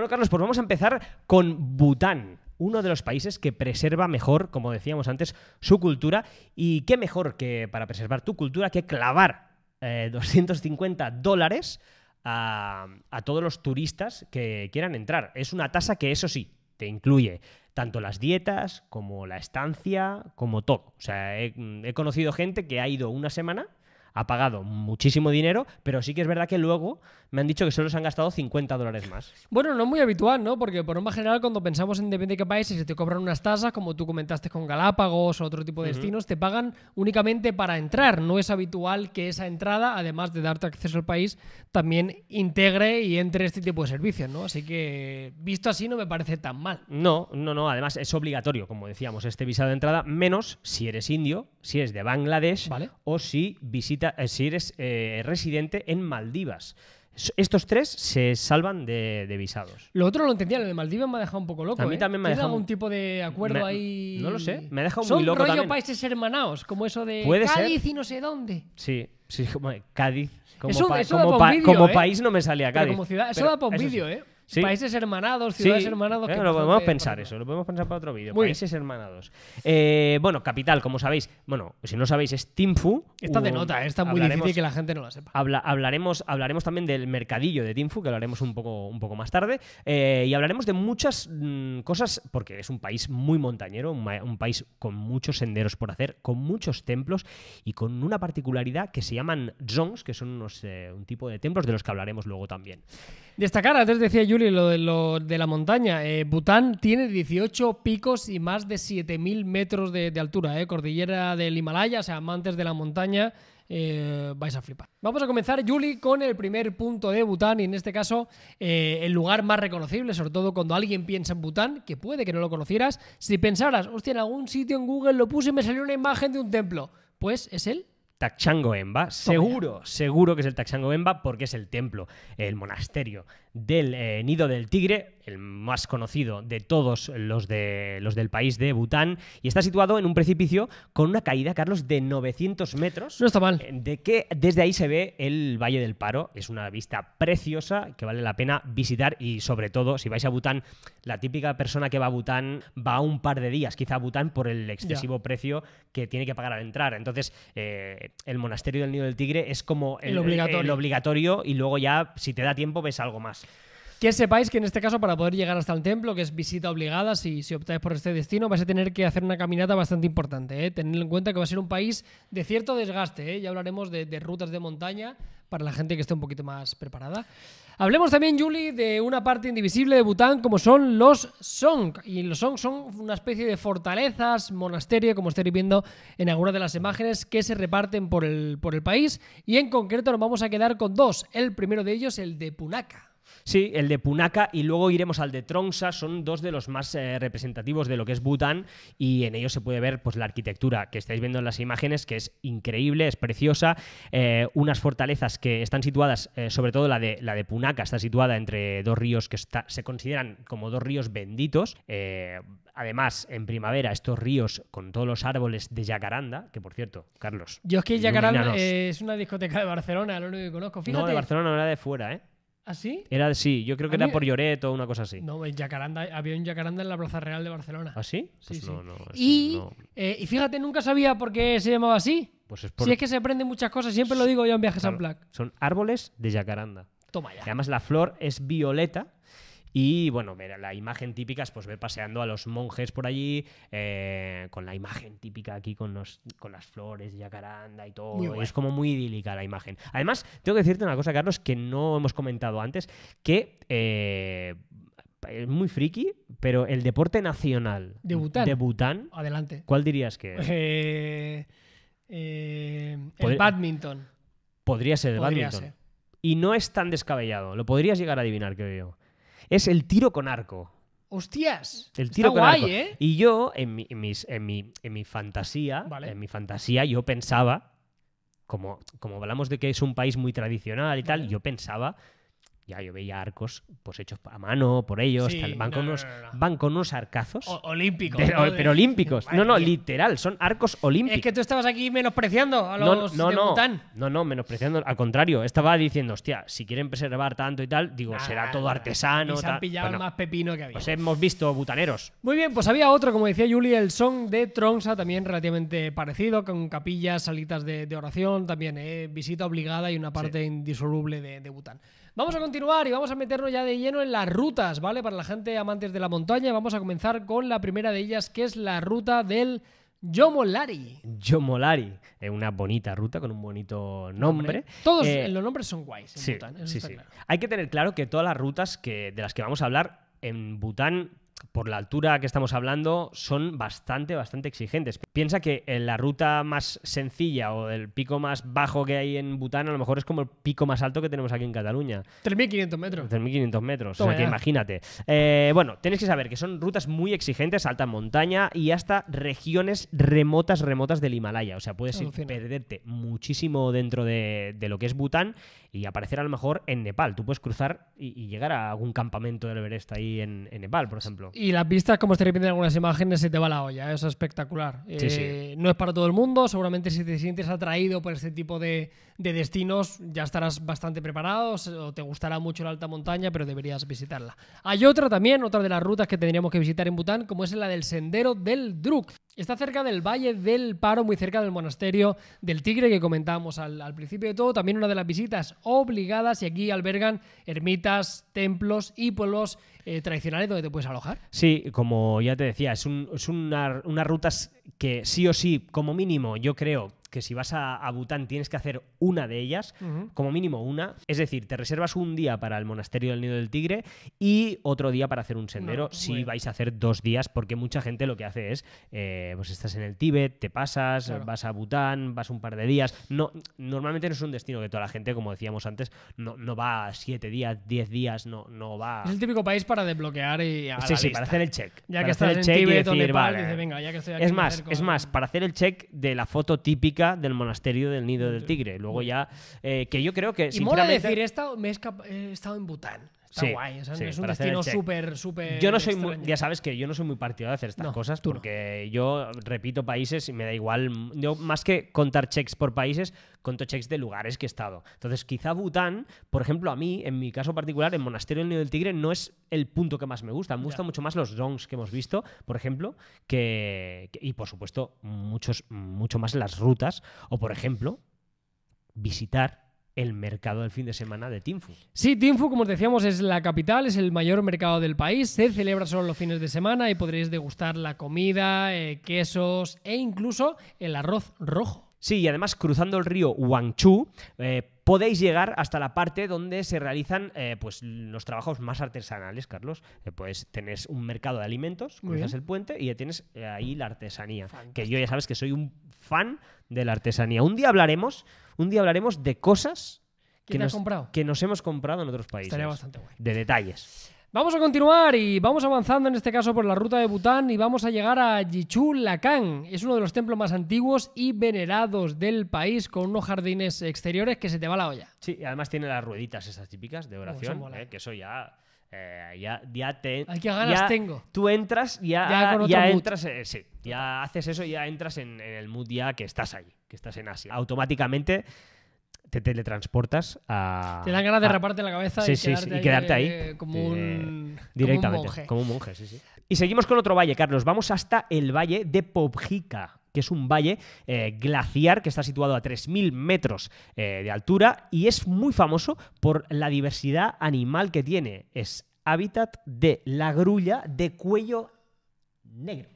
Bueno, Carlos, pues vamos a empezar con Bután, uno de los países que preserva mejor, como decíamos antes, su cultura. Y qué mejor que para preservar tu cultura que clavar 250 eh, dólares a, todos los turistas que quieran entrar. Es una tasa que, eso sí, te incluye tanto las dietas como la estancia, como todo. O sea, he, mm, conocido gente que ha ido una semana ha pagado muchísimo dinero, pero sí que es verdad que luego me han dicho que solo se han gastado 50 dólares más. Bueno, no es muy habitual, ¿no? Porque por más general, cuando pensamos en depende de qué y se te cobran unas tasas, como tú comentaste con Galápagos o otro tipo de destinos, te pagan únicamente para entrar. No es habitual que esa entrada, además de darte acceso al país, también integre y entre este tipo de servicios, ¿no? Así que, visto así, no me parece tan mal. No, no, no. Además, es obligatorio, como decíamos, este visado de entrada, menos si eres indio si eres de Bangladesh o si, visita, eh, si eres eh, residente en Maldivas. Estos tres se salvan de, visados. Lo otro lo entendía, lo de Maldivas me ha dejado un poco loco. A mí ¿eh? también me ha dejado. algún tipo de acuerdo ahí? No lo sé, me ha dejado muy loco. Son rollo países hermanados, como eso de Cádiz y no sé dónde. Sí, sí, como Cádiz. Como, como, país no me salía Cádiz. como ciudad, eso da por un vídeo, ¿eh? Países hermanados, ciudades hermanados. lo podemos pensar eso, lo podemos pensar para otro vídeo. Países hermanados. Eh, bueno, capital, como sabéis. Bueno, si no sabéis, es Timfu. Esta de nota, ¿eh? esta muy difícil que la gente no la sepa. hablaremos, hablaremos también del mercadillo de Timfu, que lo haremos un poco, un poco más tarde. Eh, y hablaremos de muchas mm, cosas, porque es un país muy montañero, un, país con muchos senderos por hacer, con muchos templos y con una particularidad que se llaman zongs, que son unos, un tipo de templos de los que hablaremos luego también. Destacar, antes decía Julio, y lo de, la montaña. Eh, Bután tiene 18 picos y más de 7.000 metros de, altura, eh. cordillera del Himalaya, o sea, amantes de la montaña, eh, vais a flipar. Vamos a comenzar, Juli, con el primer punto de Bután y en este caso el lugar más reconocible, sobre todo cuando alguien piensa en Bután, que puede que no lo conocieras, si pensaras, hostia, en algún sitio en Google lo puse y me salió una imagen de un templo, pues es él. Tachango Emba. Seguro, seguro que es el Tachango Emba porque es el templo, el monasterio del eh, nido del tigre el más conocido de todos los, de, los del país de Bután, y está situado en un precipicio con una caída, Carlos, de 900 metros. No está mal. Eh, de que desde ahí se ve el Valle del Paro. Es una vista preciosa que vale la pena visitar y sobre todo si vais a Bután, la típica persona que va a Bután va a un par de días, quizá a Bután por el excesivo precio que tiene que pagar al entrar. Entonces, eh, el monasterio del Nido del Tigre es como el obligatorio y luego ya, si te da tiempo, ves algo más. Que sepáis que en este caso, para poder llegar hasta el templo, que es visita obligada, si, si optáis por este destino, vais a tener que hacer una caminata bastante importante. ¿eh? Tened en cuenta que va a ser un país de cierto desgaste. ¿eh? Ya hablaremos de, rutas de montaña para la gente que esté un poquito más preparada. Hablemos también, Julie, de una parte indivisible de Bután, como son los Song. Y los Song son una especie de fortalezas, monasterio, como estaréis viendo en algunas de las imágenes, que se reparten por el, por el país. Y en concreto nos vamos a quedar con dos. El primero de ellos, el de Punaka. Sí, el de Punaka y luego iremos al de Tronsa, son dos de los más eh, representativos de lo que es Bután y en ellos se puede ver pues, la arquitectura que estáis viendo en las imágenes, que es increíble, es preciosa, eh, unas fortalezas que están situadas, eh, sobre todo la de, la de Punaka, está situada entre dos ríos que se consideran como dos ríos benditos. Además, en primavera, estos ríos con todos los árboles de Yacaranda, que por cierto, Carlos. Yo es que Yacaranda es una discoteca de Barcelona, lo único que conozco. No, de Barcelona, no era de fuera, ¿eh? ¿Ah, sí? Era, sí, yo creo que era por Lloret o una cosa así. No, en Jacaranda, había un Jacaranda en la Plaza Real de Barcelona. ¿Ah, sí? Sí, pues sí. Eh, y, fíjate, nunca sabía por qué se llamaba así. Pues es por- Si es que se aprenden muchas cosas, siempre lo digo yo en Viajes a San Son árboles de yacaranda Toma ya. Además, la flor es violeta y bueno, mira la imagen típica es pues ver paseando a los monjes por allí, eh, con la imagen típica aquí con, con las flores, yacaranda y todo. Es como muy idílica la imagen. Además, tengo que decirte una cosa, Carlos, que no hemos comentado antes, que... Eh, es muy friki, pero el deporte nacional de Bután. Adelante. ¿Cuál dirías que es? Eh, el badminton. Podría ser el badminton. Y no es tan descabellado. Lo podrías llegar a adivinar, creo yo es el tiro con arco. ¡Hostias! El tiro con arco. ¿eh? Y yo, en mi, en mi, fantasía, en mi fantasía, yo pensaba, como, como hablamos de que es un país muy tradicional y tal, yo pensaba ya yo veía arcos pues hechos a mano por ellos, Van, con unos, arcazos. olímpicos. pero olímpicos. no, no, literal, son arcos olímpicos. Es que tú estabas aquí menospreciando a los no, no, no, no, menospreciando. Al contrario, estaba diciendo, hostia, si quieren preservar tanto y tal, digo, será todo artesano. se han pillado más pepino que había. Pues hemos visto butaneros. Muy bien, pues había otro, como decía Juli, el son de Tronza también relativamente parecido, con capillas, salitas de, oración, también eh, visita obligada y una parte indisoluble de, de Bután. Vamos a continuar y vamos a meternos ya de lleno en las rutas, ¿vale? Para la gente amantes de la montaña, vamos a comenzar con la primera de ellas, que es la ruta del Yomolari. Yomolari. Es eh, una bonita ruta con un bonito nombre. Todos eh, los nombres son guays. En Bután, sí, sí. Hay que tener claro que todas las rutas que, de las que vamos a hablar en Bután, por la altura que estamos hablando, son bastante, bastante exigentes piensa que eh, la ruta más sencilla o el pico más bajo que hay en Bután a lo mejor es como el pico más alto que tenemos aquí en Cataluña. 3.500 metros. 3.500 metros, o sea que imagínate. Eh, bueno, tienes que saber que son rutas muy exigentes, alta montaña y hasta regiones remotas, remotas del Himalaya. O sea, puedes perderte muchísimo dentro de, lo que es Bután y aparecer a lo mejor en Nepal. Tú puedes cruzar y, llegar a algún campamento del Everest ahí en, Nepal, por ejemplo. Y las vistas, como se viendo en algunas imágenes, se te va la olla. ¿eh? es espectacular. Eh, no es para todo el mundo, seguramente si te sientes atraído por este tipo de, destinos ya estarás bastante preparado o te gustará mucho la alta montaña, pero deberías visitarla. Hay otra también, otra de las rutas que tendríamos que visitar en Bután, como es la del Sendero del Druk. Está cerca del Valle del Paro, muy cerca del monasterio del Tigre que comentábamos al, principio de todo. También una de las visitas obligadas y aquí albergan ermitas, templos y pueblos eh, tradicionales donde te puedes alojar. Sí, como ya te decía, es, es una, una ruta que sí o sí, como mínimo, yo creo que si vas a, Bután tienes que hacer una de ellas, como mínimo una. Es decir, te reservas un día para el monasterio del Nido del Tigre y otro día para hacer un sendero, si vais a hacer dos días, porque mucha gente lo que hace es, eh, pues estás en el Tíbet, te pasas, vas a Bután, vas un par de días. No, normalmente no es un destino que toda la gente, como decíamos antes, no, no va a siete días, diez días, no, no va... Es el típico país para desbloquear y... para hacer el check. Ya que hacer estás el y es más, es más, para hacer el check de la foto típica del monasterio del Nido del Tigre. Luego ya, eh, que yo creo que... Y mola decir, estado, me he estado en Bután sí, es un destino súper, súper. Yo no soy muy, ya sabes que yo no soy muy partidario de hacer estas cosas porque yo repito países y me da igual. Yo, más que contar checks por países, conto checks de lugares que he estado. Entonces, quizá Bután, por ejemplo, a mí, en mi caso particular, el monasterio del Nido del Tigre no es el punto que más me gusta. Me gustan mucho más los rongs que hemos visto, por ejemplo, que, y por supuesto, muchos, mucho más las rutas. O, por ejemplo, visitar el mercado del fin de semana de Tinfu. Sí, Tinfu, como os decíamos, es la capital, es el mayor mercado del país. Se celebra solo los fines de semana y podréis degustar la comida, eh, quesos e incluso el arroz rojo. Sí, y además cruzando el río Huangchu, eh, podéis llegar hasta la parte donde se realizan eh, pues, los trabajos más artesanales, Carlos. pues tenés un mercado de alimentos, cruzas el puente y ya tienes ahí la artesanía. Que yo ya sabes que soy un fan de la artesanía. Un día hablaremos un día hablaremos de cosas que nos, hemos comprado en otros países. Estaría bastante guay. De detalles. Vamos a continuar y vamos avanzando en este caso por la ruta de Bután y vamos a llegar a Jichu Es uno de los templos más antiguos y venerados del país con unos jardines exteriores que se te va la olla. Sí, y además tiene las rueditas esas típicas de oración, eh, que eso ya... Eh, ya, ya ganas tengo. Tú entras, ya, ya, entras, eh, sí, ya haces eso, ya entras en, el mood que estás ahí que estás en Asia, automáticamente te teletransportas a. Te dan ganas de reparte la cabeza y, quedarte ahí. como un. Directamente. Como un, monje. Y seguimos con otro valle, Carlos. Vamos hasta el valle de Pobjica que es un valle eh, glaciar que está situado a 3.000 metros eh, de altura y es muy famoso por la diversidad animal que tiene. Es hábitat de la grulla de cuello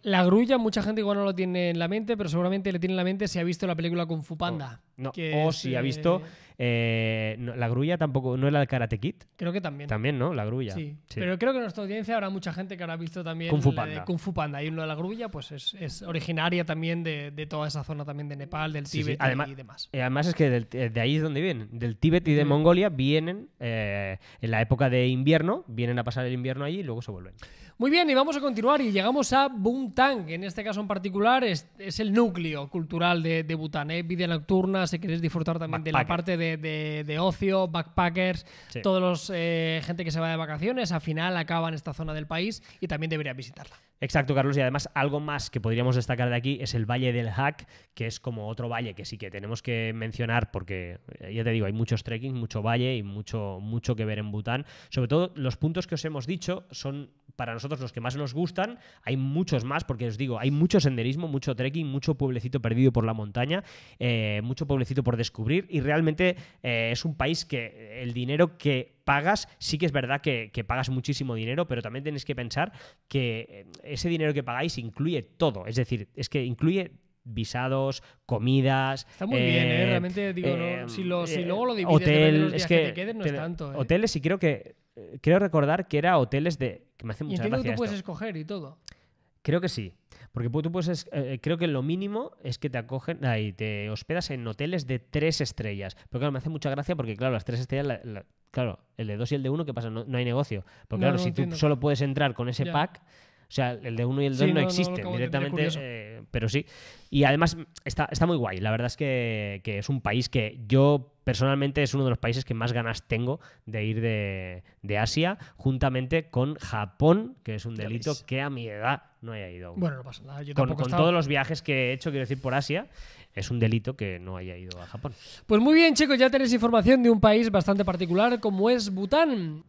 la grulla, mucha gente igual no lo tiene en la mente, pero seguramente le tiene en la mente si ha visto la película con fupanda no, o si ha visto eh, eh, la grulla tampoco, ¿no la el Karate Kid? Creo que también. También, ¿no? La grulla. Sí. Pero creo que en nuestra audiencia habrá mucha gente que habrá visto también Kung Fu Panda. Y uno de la grulla, pues es, originaria también de, toda esa zona también de Nepal, del Tíbet y demás. Eh, además es que de ahí es donde vienen. Del Tíbet y de Mongolia vienen en la época de invierno, vienen a pasar el invierno allí y luego se vuelven. Muy bien, y vamos a continuar y llegamos a Bhutan, en este caso en particular es, el núcleo cultural de, de Bután. Vida nocturna, si queréis disfrutar también de la parte de, ocio, backpackers, todos los eh, gente que se va de vacaciones, al final acaba en esta zona del país y también debería visitarla. Exacto, Carlos. Y además, algo más que podríamos destacar de aquí es el Valle del Hack, que es como otro valle que sí que tenemos que mencionar porque, eh, ya te digo, hay muchos trekking, mucho valle y mucho, mucho que ver en Bután. Sobre todo, los puntos que os hemos dicho son para nosotros los que más nos gustan. Hay muchos más, porque os digo, hay mucho senderismo, mucho trekking, mucho pueblecito perdido por la montaña, eh, mucho pueblecito por descubrir y realmente eh, es un país que eh, el dinero que pagas, sí que es verdad que, pagas muchísimo dinero, pero también tenéis que pensar que ese dinero que pagáis incluye todo, es decir, es que incluye visados, comidas. Está muy bien, ¿eh? Realmente, digo, no, si, luego lo divides, los días que, te quedes, no es tanto. Hoteles, y creo que eh, creo recordar que era hoteles de... Que me hace mucha y tú puedes escoger y todo. Creo que sí. Porque tú puedes, eh, eh, creo que lo mínimo es que te acogen ah, Y te hospedas en hoteles de tres estrellas. Pero claro, me hace mucha gracia porque, claro, las tres estrellas, claro, el de dos y el de uno, ¿qué pasa? No, hay negocio. Porque, claro, si tú solo puedes entrar con ese pack, o sea, el de uno y el dos no, existen directamente, pero sí. Y además está, está muy guay. La verdad es que es un país que yo personalmente es uno de los países que más ganas tengo de ir de, Asia, juntamente con Japón, que es un delito que a mi edad no haya ido. Bueno, no pasa nada. con, todos los viajes que he hecho, quiero decir, por Asia, es un delito que no haya ido a Japón. Pues muy bien, chicos, ya tenéis información de un país bastante particular como es Bután.